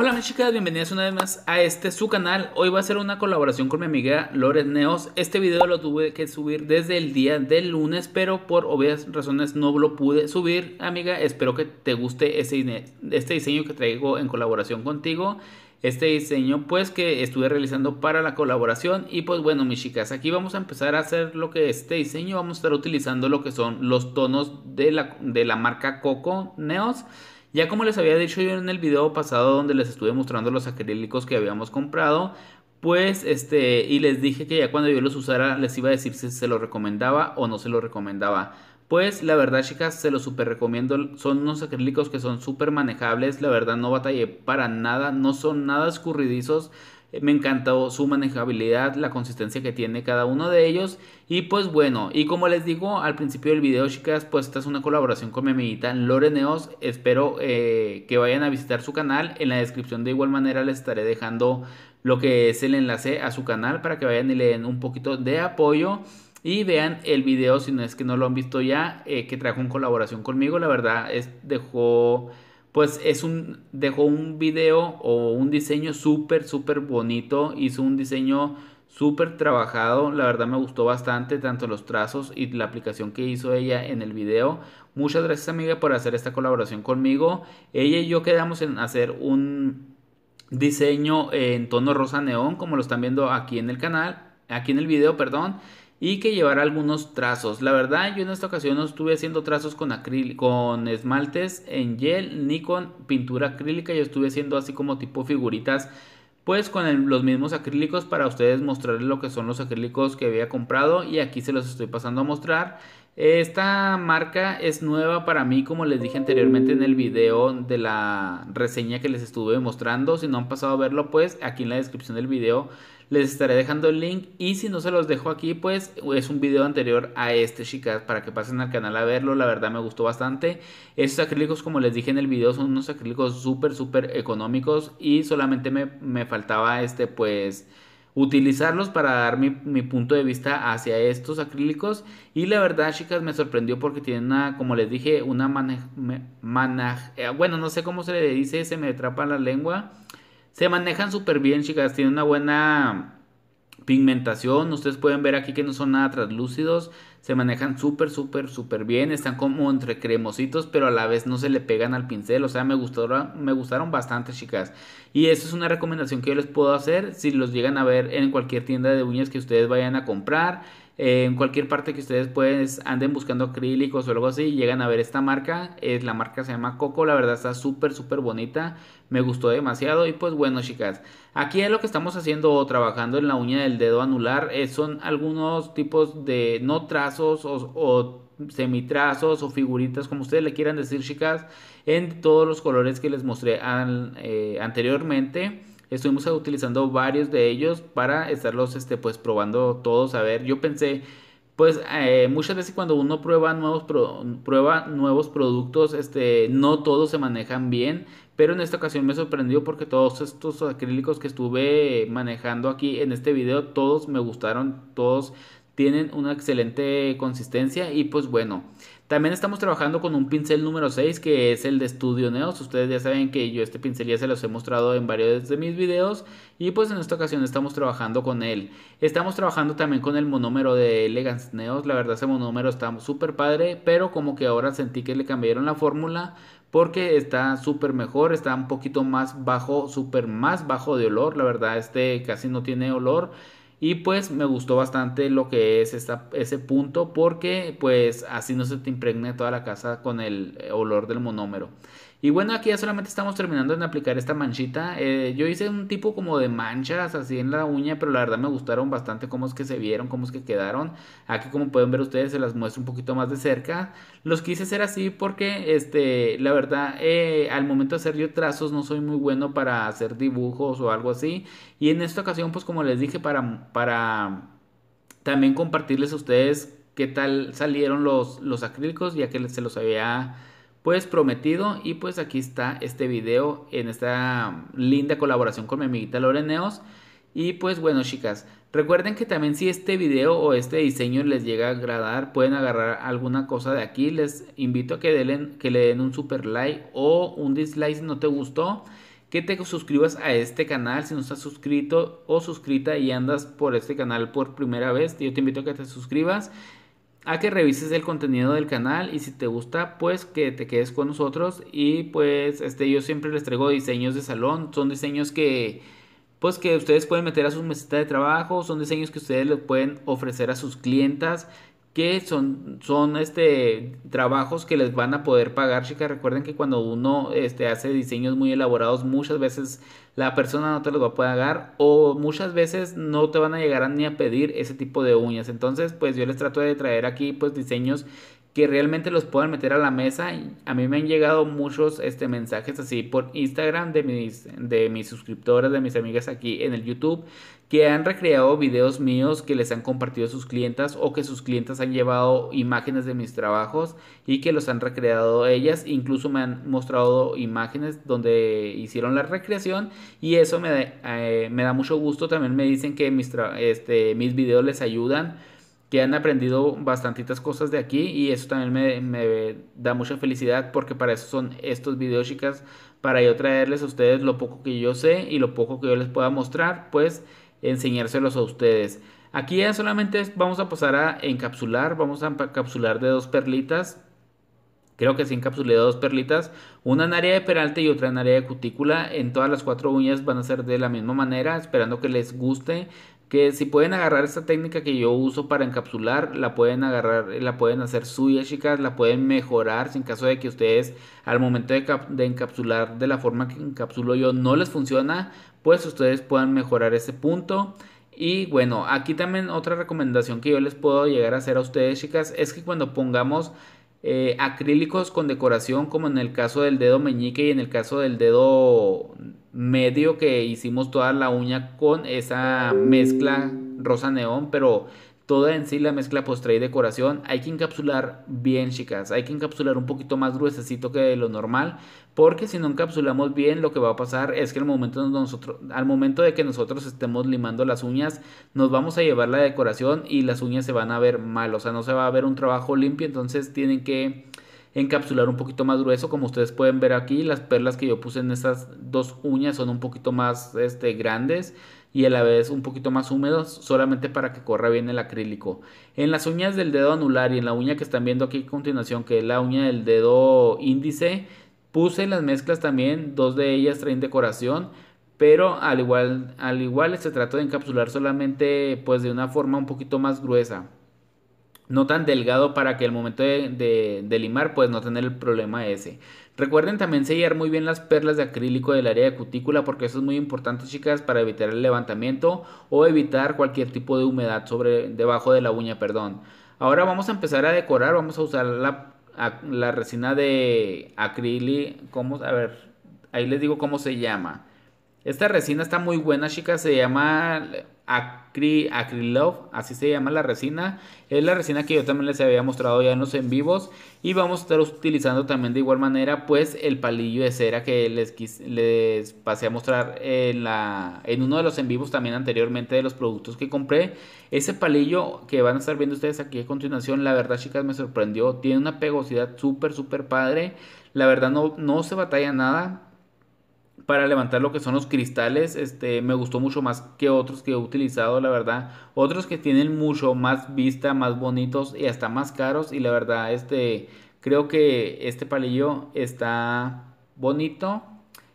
Hola mis chicas, bienvenidas una vez más a este su canal. Hoy va a ser una colaboración con mi amiga Loret Neos. Este video lo tuve que subir desde el día del lunes, pero por obvias razones no lo pude subir. Amiga, espero que te guste este, este diseño que traigo en colaboración contigo. Este diseño pues que estuve realizando para la colaboración. Y pues bueno mis chicas, aquí vamos a empezar a hacer lo que es este diseño. Vamos a estar utilizando lo que son los tonos de la, de la marca Coco Neos. Ya como les había dicho yo en el video pasado donde les estuve mostrando los acrílicos que habíamos comprado, pues este, y les dije que ya cuando yo los usara les iba a decir si se los recomendaba o no se los recomendaba. Pues la verdad chicas, se los super recomiendo. Son unos acrílicos que son súper manejables. La verdad no batallé para nada. No son nada escurridizos me encantó su manejabilidad, la consistencia que tiene cada uno de ellos. Y pues bueno, y como les digo al principio del video, chicas, pues esta es una colaboración con mi amiguita Loreneos. Espero eh, que vayan a visitar su canal. En la descripción de igual manera les estaré dejando lo que es el enlace a su canal para que vayan y le den un poquito de apoyo. Y vean el video si no es que no lo han visto ya, eh, que trajo en colaboración conmigo. La verdad es dejó pues es un, dejó un video o un diseño súper, súper bonito, hizo un diseño súper trabajado, la verdad me gustó bastante tanto los trazos y la aplicación que hizo ella en el video. Muchas gracias amiga por hacer esta colaboración conmigo. Ella y yo quedamos en hacer un diseño en tono rosa neón, como lo están viendo aquí en el canal, aquí en el video, perdón y que llevará algunos trazos. La verdad, yo en esta ocasión no estuve haciendo trazos con, con esmaltes en gel ni con pintura acrílica, yo estuve haciendo así como tipo figuritas pues con los mismos acrílicos para ustedes mostrarles lo que son los acrílicos que había comprado y aquí se los estoy pasando a mostrar. Esta marca es nueva para mí, como les dije anteriormente en el video de la reseña que les estuve mostrando. Si no han pasado a verlo, pues aquí en la descripción del video les estaré dejando el link y si no se los dejo aquí, pues es un video anterior a este, chicas, para que pasen al canal a verlo. La verdad me gustó bastante. Estos acrílicos, como les dije en el video, son unos acrílicos súper, súper económicos y solamente me, faltaba este, pues utilizarlos para dar mi, punto de vista hacia estos acrílicos y la verdad chicas me sorprendió porque tienen una como les dije una manaj, eh, bueno no sé cómo se le dice se me atrapa la lengua se manejan súper bien, chicas. Tienen una buena pigmentación. Ustedes pueden ver aquí que no son nada translúcidos. Se manejan súper, súper, súper bien. Están como entre cremositos, pero a la vez no se le pegan al pincel. O sea, me gustaron, me gustaron bastante, chicas. Y eso es una recomendación que yo les puedo hacer si los llegan a ver en cualquier tienda de uñas que ustedes vayan a comprar. Eh, en cualquier parte que ustedes pues anden buscando acrílicos o algo así, llegan a ver esta marca, es, la marca se llama Coco, la verdad está súper súper bonita, me gustó demasiado y pues bueno chicas, aquí es lo que estamos haciendo o trabajando en la uña del dedo anular, eh, son algunos tipos de no trazos o, semitrazos o figuritas, como ustedes le quieran decir, chicas, en todos los colores que les mostré eh, anteriormente. Estuvimos utilizando varios de ellos para estarlos este, pues, probando todos. A ver, yo pensé, pues eh, muchas veces cuando uno prueba nuevos, prueba nuevos productos, este, no todos se manejan bien. Pero en esta ocasión me sorprendió porque todos estos acrílicos que estuve manejando aquí en este video, todos me gustaron, todos tienen una excelente consistencia y pues bueno, también estamos trabajando con un pincel número 6 que es el de Studio Neos. Ustedes ya saben que yo este pincel ya se los he mostrado en varios de mis videos y pues en esta ocasión estamos trabajando con él. Estamos trabajando también con el monómero de Elegance Neos. La verdad ese monómero está súper padre, pero como que ahora sentí que le cambiaron la fórmula porque está súper mejor, está un poquito más bajo, súper más bajo de olor. La verdad este casi no tiene olor. Y pues me gustó bastante lo que es ese punto porque pues así no se te impregna toda la casa con el eh, olor del monómero. Y bueno, aquí ya solamente estamos terminando en aplicar esta manchita. Eh, yo hice un tipo como de manchas así en la uña, pero la verdad me gustaron bastante cómo es que se vieron, cómo es que quedaron. Aquí como pueden ver ustedes se las muestro un poquito más de cerca. Los quise hacer así porque este, la verdad eh, al momento de hacer yo trazos no soy muy bueno para hacer dibujos o algo así. Y en esta ocasión pues como les dije para, para también compartirles a ustedes qué tal salieron los, los acrílicos ya que se los había pues prometido y pues aquí está este video en esta um, linda colaboración con mi amiguita Loreneos y pues bueno chicas recuerden que también si este video o este diseño les llega a agradar pueden agarrar alguna cosa de aquí les invito a que, que le den un super like o un dislike si no te gustó que te suscribas a este canal si no estás suscrito o suscrita y andas por este canal por primera vez yo te invito a que te suscribas a que revises el contenido del canal y si te gusta pues que te quedes con nosotros y pues este yo siempre les traigo diseños de salón son diseños que pues que ustedes pueden meter a sus mesitas de trabajo son diseños que ustedes le pueden ofrecer a sus clientas que son, son este, trabajos que les van a poder pagar, chicas. Recuerden que cuando uno este, hace diseños muy elaborados, muchas veces la persona no te los va a poder pagar o muchas veces no te van a llegar ni a pedir ese tipo de uñas. Entonces, pues yo les trato de traer aquí pues diseños que realmente los puedan meter a la mesa. A mí me han llegado muchos este, mensajes así por Instagram de mis, de mis de mis amigas aquí en el YouTube, que han recreado videos míos que les han compartido sus clientas o que sus clientas han llevado imágenes de mis trabajos y que los han recreado ellas. Incluso me han mostrado imágenes donde hicieron la recreación y eso me, eh, me da mucho gusto. También me dicen que mis, este, mis videos les ayudan que han aprendido bastantitas cosas de aquí y eso también me, da mucha felicidad porque para eso son estos videos chicas, para yo traerles a ustedes lo poco que yo sé y lo poco que yo les pueda mostrar, pues enseñárselos a ustedes. Aquí ya solamente vamos a pasar a encapsular, vamos a encapsular de dos perlitas. Creo que sí encapsulé dos perlitas, una en área de peralte y otra en área de cutícula. En todas las cuatro uñas van a ser de la misma manera, esperando que les guste que si pueden agarrar esta técnica que yo uso para encapsular, la pueden agarrar, eh, la pueden hacer suya, chicas, la pueden mejorar, si en caso de que ustedes al momento de, encapsular de la forma que encapsulo yo no les funciona, pues ustedes puedan mejorar ese punto. Y bueno, aquí también otra recomendación que yo les puedo llegar a hacer a ustedes, chicas, es que cuando pongamos eh, acrílicos con decoración, como en el caso del dedo meñique y en el caso del dedo medio que hicimos toda la uña con esa mezcla rosa neón, pero toda en sí la mezcla postre y decoración hay que encapsular bien chicas, hay que encapsular un poquito más gruesecito que lo normal, porque si no encapsulamos bien lo que va a pasar es que al momento, nosotros, al momento de que nosotros estemos limando las uñas nos vamos a llevar la decoración y las uñas se van a ver mal, o sea no se va a ver un trabajo limpio, entonces tienen que encapsular un poquito más grueso. Como ustedes pueden ver aquí, las perlas que yo puse en estas dos uñas son un poquito más este, grandes y a la vez un poquito más húmedos, solamente para que corra bien el acrílico. En las uñas del dedo anular y en la uña que están viendo aquí a continuación, que es la uña del dedo índice, puse las mezclas también, dos de ellas traen decoración pero al igual, al igual se trata de encapsular solamente pues de una forma un poquito más gruesa no tan delgado para que al momento de, limar pues no tener el problema ese. Recuerden también sellar muy bien las perlas de acrílico del área de cutícula porque eso es muy importante chicas para evitar el levantamiento o evitar cualquier tipo de humedad sobre, debajo de la uña, perdón. Ahora vamos a empezar a decorar, vamos a usar la, la resina de acrílico, a ver, ahí les digo cómo se llama. Esta resina está muy buena chicas, se llama Acrylove, así se llama la resina. Es la resina que yo también les había mostrado ya en los en vivos. Y vamos a estar utilizando también de igual manera pues el palillo de cera que les, les pasé a mostrar en, la, en uno de los en vivos también anteriormente de los productos que compré. Ese palillo que van a estar viendo ustedes aquí a continuación, la verdad chicas me sorprendió. Tiene una pegosidad súper, súper padre. La verdad no, no se batalla nada para levantar lo que son los cristales. Este, me gustó mucho más que otros que he utilizado, la verdad. Otros que tienen mucho más vista, más bonitos y hasta más caros. Y la verdad, este, creo que este palillo está bonito,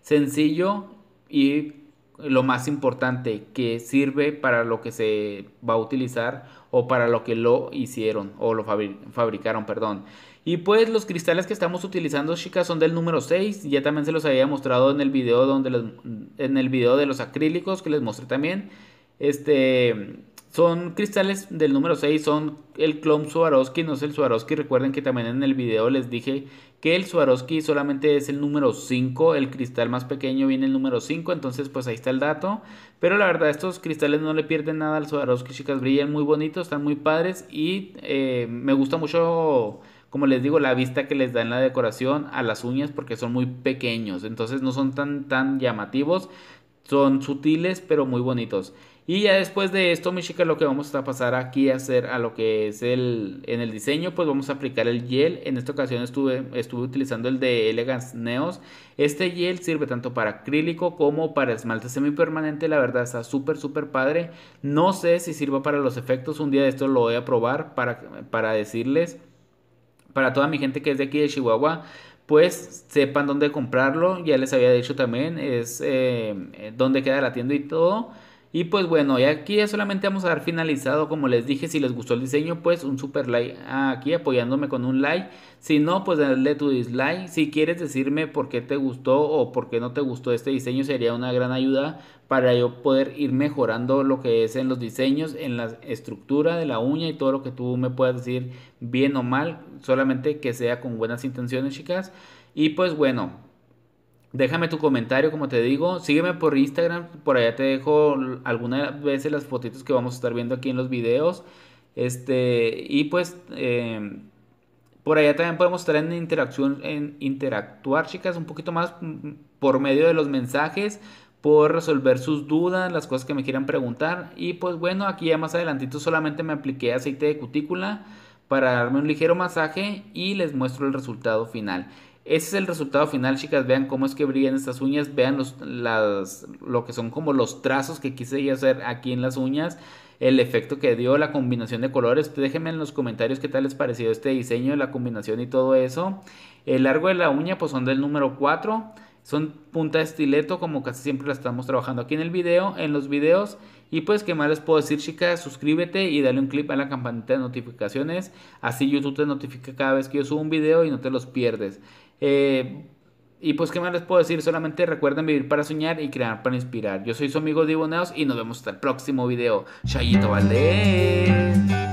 sencillo y lo más importante, que sirve para lo que se va a utilizar o para lo que lo hicieron o lo fabricaron, perdón. Y pues los cristales que estamos utilizando, chicas, son del número 6. Ya también se los había mostrado en el video donde en el video de los acrílicos que les mostré también. Este son cristales del número 6, son el clon Swarovski, no es el Swarovski. Recuerden que también en el video les dije que el Swarovski solamente es el número 5, el cristal más pequeño viene el número 5, entonces pues ahí está el dato. Pero la verdad estos cristales no le pierden nada al Swarovski, chicas, brillan muy bonitos, están muy padres y eh, me gusta mucho como les digo, la vista que les da en la decoración a las uñas porque son muy pequeños, entonces no son tan, tan llamativos, son sutiles pero muy bonitos. Y ya después de esto, mi chica, lo que vamos a pasar aquí a hacer a lo que es el, en el diseño, pues vamos a aplicar el gel. En esta ocasión estuve, estuve utilizando el de Elegance Neos. Este gel sirve tanto para acrílico como para esmalte semipermanente. La verdad está súper, súper padre. No sé si sirva para los efectos. Un día de esto lo voy a probar para, para decirles, para toda mi gente que es de aquí de Chihuahua pues sepan dónde comprarlo. Ya les había dicho también, es eh, eh, dónde queda la tienda y todo. Y pues bueno, y aquí ya solamente vamos a dar finalizado. Como les dije, si les gustó el diseño, pues un super like aquí apoyándome con un like. Si no, pues dale tu dislike. Si quieres decirme por qué te gustó o por qué no te gustó este diseño, sería una gran ayuda para yo poder ir mejorando lo que es en los diseños, en la estructura de la uña y todo lo que tú me puedas decir bien o mal. Solamente que sea con buenas intenciones, chicas. Y pues bueno. Déjame tu comentario, como te digo. Sígueme por Instagram. Por allá te dejo algunas veces las fotitos que vamos a estar viendo aquí en los videos. Este, y pues em, por allá también podemos estar en interacción, en interactuar, chicas, un poquito más mm, mm, por medio de los mensajes. Por resolver sus dudas, las cosas que me quieran preguntar. Y pues bueno, aquí ya más adelantito solamente me apliqué aceite de cutícula para darme un ligero masaje y les muestro el resultado final. Ese es el resultado final, chicas. Vean cómo es que brillan estas uñas. Vean los, las, lo que son como los trazos que quise hacer aquí en las uñas. El efecto que dio, la combinación de colores. Déjenme en los comentarios qué tal les pareció este diseño, la combinación y todo eso. El largo de la uña pues son del número 4. Son punta de estileto como casi siempre la estamos trabajando aquí en el video, en los videos. Y pues, ¿qué más les puedo decir, chicas? Suscríbete y dale un clip a la campanita de notificaciones. Así YouTube te notifica cada vez que yo subo un video y no te los pierdes. Eh, y pues, ¿qué más les puedo decir? Solamente recuerden vivir para soñar y crear para inspirar. Yo soy su amigo Diboneos y nos vemos hasta el próximo video. Chayito vale